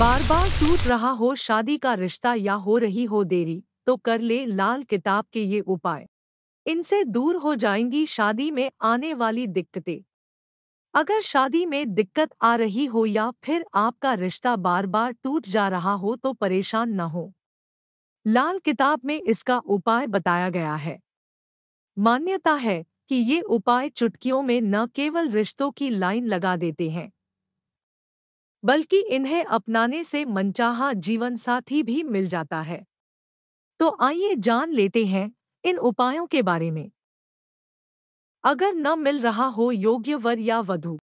बार बार टूट रहा हो शादी का रिश्ता या हो रही हो देरी तो कर ले लाल किताब के ये उपाय इनसे दूर हो जाएंगी शादी में आने वाली दिक्कतें अगर शादी में दिक्कत आ रही हो या फिर आपका रिश्ता बार बार टूट जा रहा हो तो परेशान न हो लाल किताब में इसका उपाय बताया गया है मान्यता है कि ये उपाय चुटकियों में न केवल रिश्तों की लाइन लगा देते हैं बल्कि इन्हें अपनाने से मनचाहा जीवन साथी भी मिल जाता है तो आइए जान लेते हैं इन उपायों के बारे में अगर न मिल रहा हो योग्य वर या वधु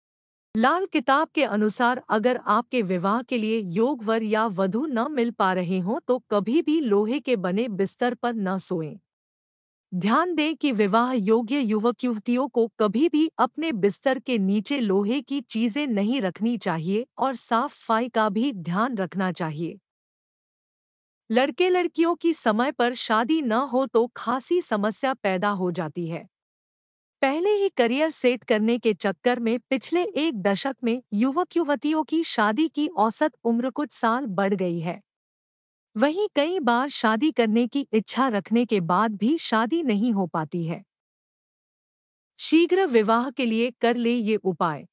लाल किताब के अनुसार अगर आपके विवाह के लिए योग वर या वधु न मिल पा रहे हों तो कभी भी लोहे के बने बिस्तर पर न सोएं ध्यान दें कि विवाह योग्य युवक युवतियों को कभी भी अपने बिस्तर के नीचे लोहे की चीजें नहीं रखनी चाहिए और साफ सफाई का भी ध्यान रखना चाहिए लड़के लड़कियों की समय पर शादी न हो तो खासी समस्या पैदा हो जाती है पहले ही करियर सेट करने के चक्कर में पिछले एक दशक में युवक युवतियों की शादी की औसत उम्र कुछ साल बढ़ गई है वहीं कई बार शादी करने की इच्छा रखने के बाद भी शादी नहीं हो पाती है शीघ्र विवाह के लिए कर ले ये उपाय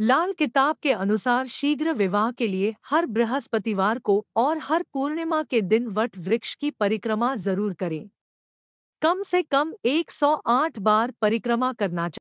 लाल किताब के अनुसार शीघ्र विवाह के लिए हर बृहस्पतिवार को और हर पूर्णिमा के दिन वट वृक्ष की परिक्रमा जरूर करें कम से कम 108 बार परिक्रमा करना चाहिए